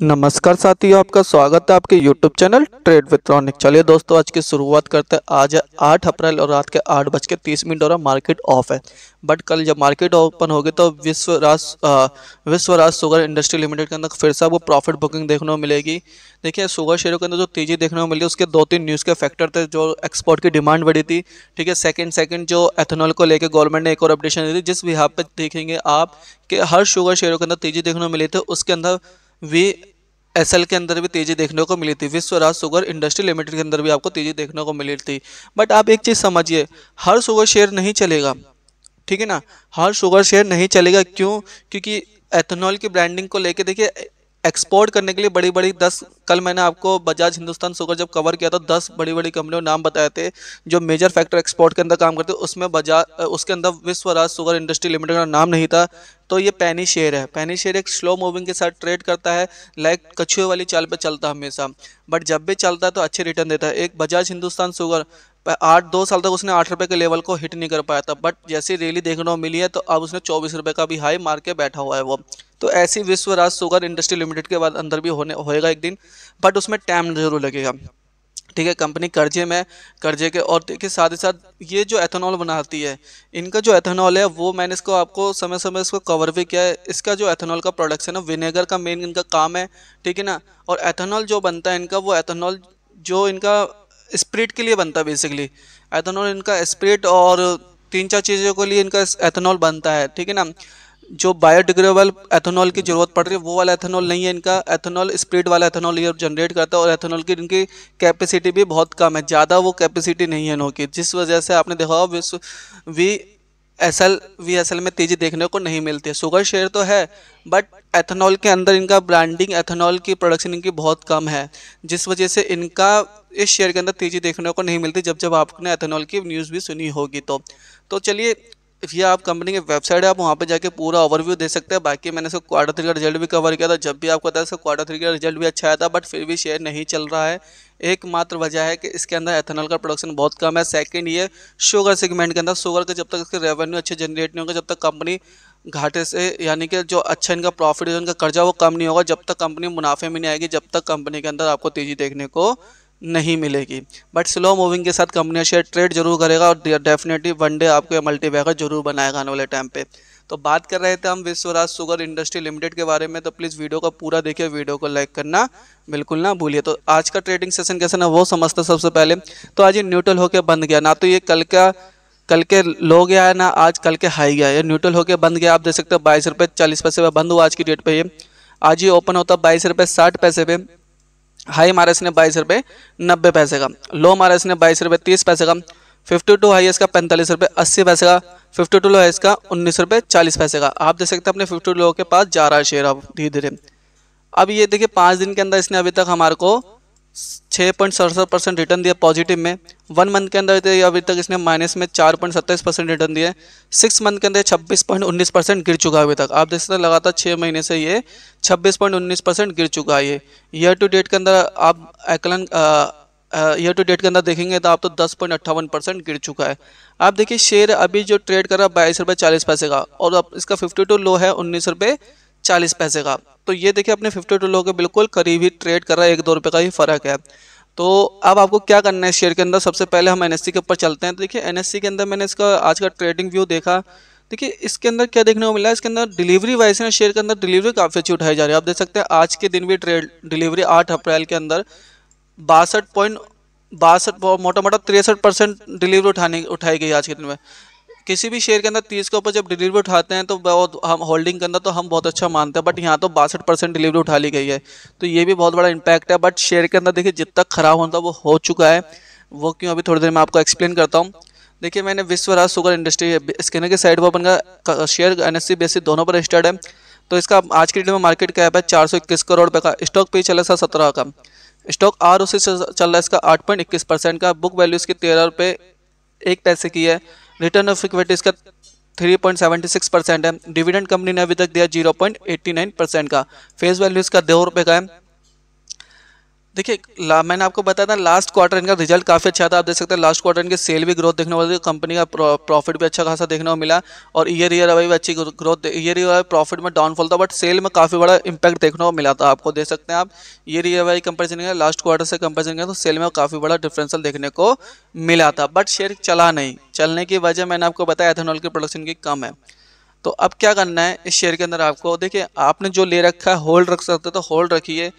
नमस्कार साथियों आपका स्वागत है आपके YouTube channel trade with Ronik चलिए दोस्तों आज की शुरुआत करते हैं आज है आठ अप्रैल और रात के आठ बज के तीस मिनट और मार्केट ऑफ है बट कल जब मार्केट ओपन होगी तो विश्व राज विश्व राज शुगर इंडस्ट्री लिमिटेड के अंदर फिर से वो प्रॉफिट बुकिंग देखने को मिलेगी देखिए शुगर शेयरों के अंदर जो तेजी देखने को मिली उसके दो तीन न्यूज़ के फैक्टर थे जो एक्सपोर्ट की डिमांड बढ़ी थी ठीक है सेकेंड सेकंड जो एथेनॉल को लेकर गवर्नमेंट ने एक और अपडेशन दी थी जिस विहाब पर देखेंगे आप कि हर शुगर शेयरों के अंदर तेजी देखने को मिली थी उसके अंदर वी एसएल के अंदर भी तेज़ी देखने को मिली थी विश्वराज शुगर इंडस्ट्री लिमिटेड के अंदर भी आपको तेज़ी देखने को मिली थी बट आप एक चीज़ समझिए हर शुगर शेयर नहीं चलेगा ठीक है ना हर शुगर शेयर नहीं चलेगा क्यों क्योंकि एथेनॉल की ब्रांडिंग को लेके देखिए एक्सपोर्ट करने के लिए बड़ी बड़ी दस कल मैंने आपको बजाज हिंदुस्तान सुगर जब कवर किया था तो दस बड़ी बड़ी कंपनियों नाम बताए थे जो मेजर फैक्टर एक्सपोर्ट के अंदर काम करते उसमें बजाज उसके अंदर विश्वराज सुगर इंडस्ट्री लिमिटेड का नाम नहीं था तो ये पैनी शेयर है पैनी शेयर एक स्लो मूविंग के साथ ट्रेड करता है लाइक कछुए वाली चाल पर चलता है हमेशा बट जब भी चलता है तो अच्छे रिटर्न देता है एक बजाज हिंदुस्तान सुगर आठ दो साल तक उसने आठ रुपये के लेवल को हिट नहीं कर पाया था बट जैसी रैली देखने को मिली है तो अब उसने चौबीस रुपये का भी हाई मार के बैठा हुआ है वो तो ऐसी विश्व सुगर इंडस्ट्री लिमिटेड के बाद अंदर भी होने होएगा एक दिन बट उसमें टाइम जरूर लगेगा ठीक है कंपनी कर्जे में कर्जे के और देखिए साथ ही साथ ये जो एथेनॉल बनाती है इनका जो एथेनॉल है वो मैंने इसको आपको समय समय इसको कवर भी किया है इसका जो एथेनॉल का प्रोडक्शन है विनेगर का मेन इनका काम है ठीक है ना और एथेनॉल जो बनता है इनका वो एथेनॉल जो इनका स्प्रिट के लिए बनता है बेसिकली एथेनॉल इनका स्प्रिट और तीन चार चीज़ों के लिए इनका एथेनॉल बनता है ठीक है ना जो बायोडिग्रेबल एथेनॉल की ज़रूरत पड़ रही है वो वाला एथेनॉल नहीं है इनका एथेनॉल स्प्रिट वाला एथेनॉल ये जनरेट करता है और एथेनॉल की इनकी कैपेसिटी भी बहुत कम है ज़्यादा वो कैपेसिटी नहीं है इनकी जिस वजह से आपने देखा विश्व वी एसल वी एस एल में तेज़ी देखने को नहीं मिलती है शुगर शेयर तो है बट एथेनॉल के अंदर इनका ब्रांडिंग एथेनॉल की प्रोडक्शन इनकी बहुत कम है जिस वजह से इनका इस शेयर के अंदर तेज़ी देखने को नहीं मिलती जब जब आपने एथेनॉल की न्यूज़ भी सुनी होगी तो तो चलिए ये आप कंपनी की वेबसाइट है आप वहाँ पर जाके पूरा ओवरव्यू दे सकते हैं बाकी मैंने इसका क्वार्टर थ्री का रिजल्ट भी कवर किया था जब भी आपको बताया इसका क्वार्टर थ्री का रिजल्ट भी अच्छा आया था बट फिर भी शेयर नहीं चल रहा है एकमात्र वजह है कि इसके अंदर एथेनॉल का प्रोडक्शन बहुत कम है सेकंड ये शुगर सेगमेंट के अंदर शुगर का जब तक इसके रेवेन्यू अच्छे जनरेट नहीं होगा जब तक कंपनी घाटे से यानी कि जो अच्छा इनका प्रॉफिट है इनका कर्जा वो कम नहीं होगा जब तक कंपनी मुनाफे में नहीं आएगी जब तक कंपनी के अंदर आपको तेज़ी देखने को नहीं मिलेगी बट स्लो मूविंग के साथ कंपनी का शेयर ट्रेड जरूर करेगा और डेफिनेटली वनडे आपको मल्टी बैगर जरूर बनाएगा आने वाले टाइम पे तो बात कर रहे थे हम विश्वराज सुगर इंडस्ट्री लिमिटेड के बारे में तो प्लीज़ वीडियो का पूरा देखिए वीडियो को लाइक करना बिल्कुल ना भूलिए तो आज का ट्रेडिंग सेशन कैसे ना वो समझते सबसे पहले तो आज ये न्यूट्रल होकर बंद गया ना तो ये कल का कल के लो गया है ना आज कल के हाई गया है न्यूट्रल होकर बंद गया आप देख सकते हो बाईस रुपये चालीस पैसे पर बंद हुआ आज की डेट पर ये आज ये ओपन होता है बाईस रुपये साठ पैसे पे हाई मारा इसने बाईस रुपये नब्बे पैसे का लो मारा इसने बाईस रुपये तीस पैसे का फिफ्टी टू हाई इसका पैंतालीस रुपये अस्सी पैसे का फिफ्टी टू लो है इसका उन्नीस रुपये चालीस पैसे का आप देख सकते हैं अपने फिफ्टी टू लो के पास जा रहा है शेयर अब धीरे धीरे अब ये देखिए पाँच दिन के अंदर इसने अभी तक हमारे को छः पॉइंट सड़सठ परसेंट रिटर्न दिया पॉजिटिव में वन मंथ के अंदर तो अभी तक इसने माइनस में चार पॉइंट सत्ताईस परसेंट रिटर्न दिया सिक्स मंथ के अंदर छब्बीस पॉइंट उन्नीस परसेंट गिर चुका है अभी तक आप देख सकते हैं लगातार छः महीने से ये छब्बीस पॉइंट उन्नीस परसेंट गिर चुका है ये ईयर टू डेट के अंदर आप एक्लन ईयर टू डेट के अंदर देखेंगे तो आप तो दस पॉइंट अट्ठावन परसेंट गिर चुका है आप देखिए शेयर अभी जो ट्रेड कर रहा है बाईस रुपये चालीस पैसे का और अब इसका फिफ्टी टू लो है उन्नीस रुपये चालीस पैसे का तो ये देखिए अपने फिफ्टी टू लोग के बिल्कुल करीब ही ट्रेड कर रहा है एक दो रुपये का ही फ़र्क है तो अब आपको क्या करना है शेयर के अंदर सबसे पहले हम एन के ऊपर चलते हैं तो देखिए एन के अंदर मैंने इसका आज का ट्रेडिंग व्यू देखा देखिए इसके अंदर क्या देखने को मिला इसके अंदर डिलीवरी वाइज ना शेयर के अंदर डिलीवरी काफ़ी अच्छी उठाई जा रही है आप देख सकते हैं आज के दिन भी ट्रेड डिलीवरी आठ अप्रैल के अंदर बासठ पॉइंट बासठ मोटा मोटा तिरसठ परसेंट डिलीवरी उठाने उठाई गई आज के दिन में किसी भी शेयर के अंदर तीस के ऊपर जब डिलीवरी उठाते हैं तो बहुत हम होल्डिंग के अंदर तो हम बहुत अच्छा मानते हैं बट यहाँ तो बासठ परसेंट डिलीवरी उठा ली गई है तो ये भी बहुत बड़ा इम्पैक्ट है बट शेयर के अंदर देखिए जितना ख़राब होता वो हो चुका है वो क्यों अभी थोड़ी देर में आपको एक्सप्लेन करता हूँ देखिए मैंने विश्वराज सुगर इंडस्ट्री स्कैनर के साइड पर अपन का शेयर एन एस सी दोनों पर रजिस्टर्ड है तो इसका आज की डेट में मार्केट कैप है चार सौ इक्कीस करोड़ रुपये का स्टॉक पे चला था सत्रह का स्टॉक आर ओ चल रहा है इसका आठ पॉइंट इक्कीस परसेंट का बुक वैल्यू इसकी तेरह रुपये एक पैसे की है रिटर्न ऑफ इक्विटी इसका 3.76 परसेंट है डिविडेंड कंपनी ने अभी तक दिया 0.89 परसेंट का फेस वैल्यू इसका दो रुपये का है देखिए मैंने आपको बताया था लास्ट क्वार्टर इनका रिजल्ट काफ़ी अच्छा था आप देख सकते हैं लास्ट क्वार्टर इनके सेल भी ग्रोथ देखने को मिली कंपनी का प्रॉफिट भी अच्छा खासा देखने को मिला और ईयर ईयर अभी अच्छी ग्रोथ ईयर ईयर प्रॉफिट में डाउनफॉल था बट सेल में काफ़ी बड़ा इंपैक्ट देखने को मिला था आपको देख सकते हैं आप ईयर ईयर वाई कंपेरिजन का लास्ट क्वार्टर से कंपेरिजन का तो सेल में काफ़ी बड़ा डिफ्रेंसल देखने को मिला था बट शेयर चला नहीं चलने की वजह मैंने आपको बताया एथेनॉल की प्रोडक्शन की कम है तो अब क्या करना है इस शेयर के अंदर आपको देखिए आपने जो ले रखा है होल्ड रख सकते तो होल्ड रखिए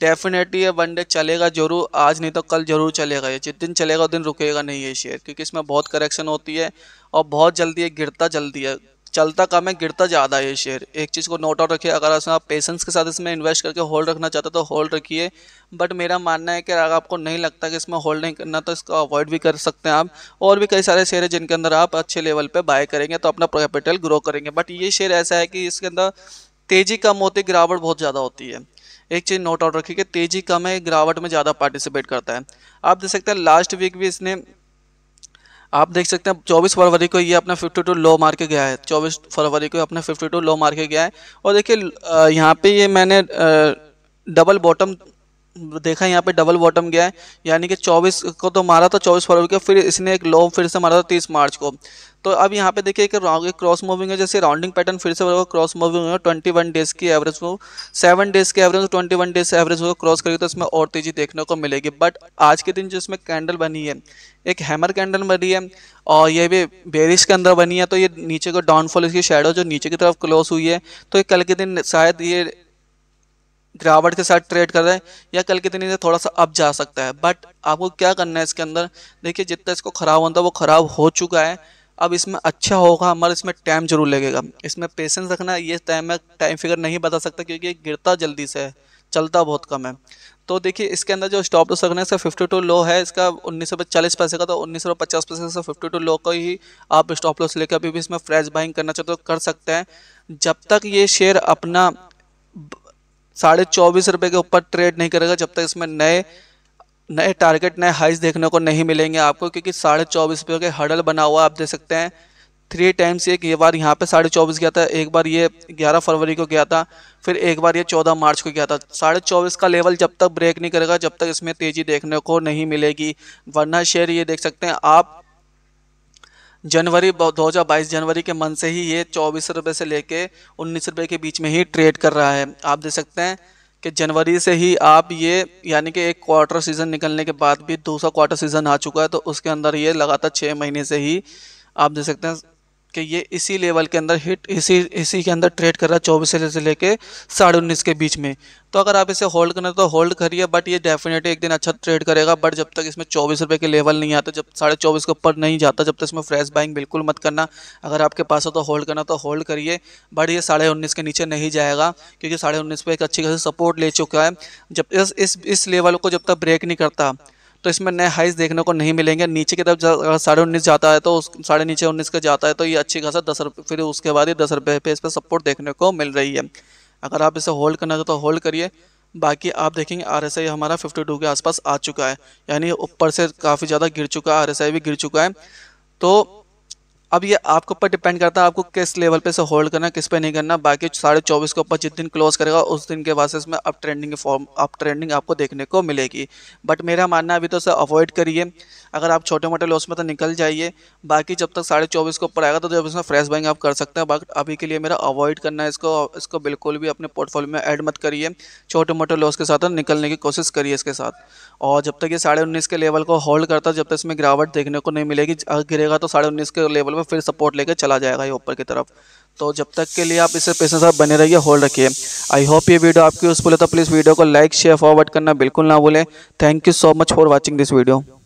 डेफिनेटली ये वनडे चलेगा जरूर आज नहीं तो कल जरूर चलेगा ये जिस दिन चलेगा उस दिन रुकेगा नहीं ये शेयर क्योंकि इसमें बहुत करेक्शन होती है और बहुत जल्दी है गिरता जल्दी है चलता कम है गिरता ज़्यादा है ये शेयर एक चीज़ को नोट आउट रखिए अगर आप पेशेंस के साथ इसमें इन्वेस्ट करके होल्ड रखना चाहते तो होल्ड रखिए बट मेरा मानना है कि अगर आपको नहीं लगता कि इसमें होल्ड नहीं करना तो इसको अवॉइड भी कर सकते हैं आप और भी कई सारे शेयर हैं जिनके अंदर आप अच्छे लेवल पर बाय करेंगे तो अपना कैपिटल ग्रो करेंगे बट ये शेयर ऐसा है कि इसके अंदर तेज़ी कम होती गिरावट बहुत ज़्यादा होती है एक चीज़ नोट आउट रखिए कि तेजी कम है गिरावट में ज़्यादा पार्टिसिपेट करता है आप देख सकते हैं लास्ट वीक भी इसने आप देख सकते हैं 24 फरवरी को ये अपना 52 लो मार के गया है 24 फरवरी को अपना 52 लो मार के गया है और देखिए यहाँ पे ये मैंने डबल बॉटम देखा यहाँ पे डबल बॉटम गया है यानी कि 24 को तो मारा था 24 फरवरी को फिर इसने एक लो फिर से मारा था 30 मार्च को तो अब यहाँ पे देखिए एक क्रॉस मूविंग है जैसे राउंडिंग पैटर्न फिर से बढ़ेगा क्रॉस मूविंग होगा ट्वेंटी वन डेज की एवरेज को सेवन डेज की average twenty one days average को क्रॉस करेगी तो इसमें और तेजी देखने को मिलेगी बट आज के दिन जो इसमें कैंडल बनी है एक हैमर कैंडल बनी है और ये भी बेरिश के अंदर बनी है तो ये नीचे को डाउनफॉल इसकी शेडो जो नीचे की तरफ क्लोज हुई है तो कल के दिन शायद ये गिरावट के साथ ट्रेड कर रहे हैं या कल के दिन इसे थोड़ा सा अप जा सकता है बट आपको क्या करना है इसके अंदर देखिए जितना इसको ख़राब होता है वो ख़राब हो चुका है अब इसमें अच्छा होगा हमारा इसमें टाइम जरूर लगेगा इसमें पेशेंस रखना ये टाइम में टाइम फिगर नहीं बता सकता क्योंकि गिरता जल्दी से है चलता बहुत कम है तो देखिए इसके अंदर जो स्टॉप लॉस रखना है इसका फिफ्टी टू लो है इसका उन्नीस सौ चालीस पैसे का तो उन्नीस सौ पचास पैसे से फिफ्टी टू लो का ही आप स्टॉप लॉस लेकर अभी भी इसमें फ्रेश बाइंग करना चाहते हो कर सकते हैं जब तक ये शेयर अपना साढ़े चौबीस रुपये के ऊपर ट्रेड नहीं करेगा जब तक इसमें नए नए टारगेट नए हाइस देखने को नहीं मिलेंगे आपको क्योंकि साढ़े चौबीस रुपये के हडल बना हुआ आप देख सकते हैं थ्री टाइम्स ये बार यहाँ पे साढ़े चौबीस गया था एक बार ये ग्यारह फरवरी को गया था फिर एक बार ये चौदह मार्च को गया था साढ़े चौबीस का लेवल जब तक ब्रेक नहीं करेगा जब तक इसमें तेज़ी देखने को नहीं मिलेगी वरना शेयर ये देख सकते हैं आप जनवरी 2022 जनवरी के मंथ से ही ये चौबीस रुपये से लेके उन्नीस रुपये के बीच में ही ट्रेड कर रहा है आप देख सकते हैं कि जनवरी से ही आप ये यानी कि एक क्वार्टर सीज़न निकलने के बाद भी दूसरा क्वार्टर सीज़न आ चुका है तो उसके अंदर ये लगातार छः महीने से ही आप देख सकते हैं कि ये इसी लेवल के अंदर हिट इसी इसी के अंदर ट्रेड कर रहा है चौबीस से लेके साढ़े उन्नीस के बीच में तो अगर आप इसे होल्ड करना तो होल्ड करिए बट ये डेफिनेटली एक दिन अच्छा ट्रेड करेगा बट जब तक इसमें चौबीस रुपये के लेवल नहीं आता जब साढ़े चौबीस के ऊपर नहीं जाता जब तक इसमें फ्रेश बाइंग बिल्कुल मत करना अगर आपके पास हो तो होल्ड करना तो होल्ड करिए बट ये साढ़े उन्नीस के नीचे नहीं जाएगा क्योंकि साढ़े उन्नीस पर एक अच्छी खासी सपोर्ट ले चुका है जब इस इस, इस लेवल को जब तक ब्रेक नहीं करता तो इसमें नए हाइस देखने को नहीं मिलेंगे नीचे की तरफ साढ़े उन्नीस जाता है तो उस साढ़े नीचे उन्नीस का जाता है तो ये अच्छी खासा दस रुपये फिर उसके बाद ही दस रुपये पे इस पर सपोर्ट देखने को मिल रही है अगर आप इसे होल्ड करना तो होल्ड करिए बाकी आप देखेंगे आर एस आई हमारा फिफ्टी टू के आसपास आ चुका है यानी ऊपर से काफ़ी ज़्यादा गिर चुका है आर एस आई भी गिर चुका है तो अब ये आपके ऊपर डिपेंड करता है आपको किस लेवल पे से होल्ड करना किस पे नहीं करना बाकी साढ़े चौबीस के ऊपर जिस दिन क्लोज करेगा उस दिन के बाद से इसमें up trending form up trending आपको देखने को मिलेगी बट मेरा मानना अभी तो सर अवॉइड करिए अगर आप छोटे मोटे लॉस में तो निकल जाइए बाकी जब तक साढ़े चौबीस के ऊपर आएगा तो जब इसमें फ्रेश बाइंग आप कर सकते हैं बट अभी के लिए मेरा अवॉइड करना है इसको इसको बिल्कुल भी अपने पोर्टफोलियो में ऐड मत करिए छोटे मोटे लॉस के साथ निकलने की कोशिश करिए इसके साथ और जब तक ये साढ़े उन्नीस के लेवल को होल्ड करता है जब तक इसमें गिरावट देखने को नहीं मिलेगी अगर गिरेगा तो साढ़े उन्नीस के लेवल में फिर सपोर्ट लेकर चला जाएगा ये ऊपर की तरफ तो जब तक के लिए आप इसे पेशेंस आप बने रहिए होल्ड रखिए आई होप ये वीडियो आपकी यूज़फुल है तो प्लीज़ वीडियो को लाइक शेयर फॉरवर्ड करना बिल्कुल ना भूलें thank you so much for watching this video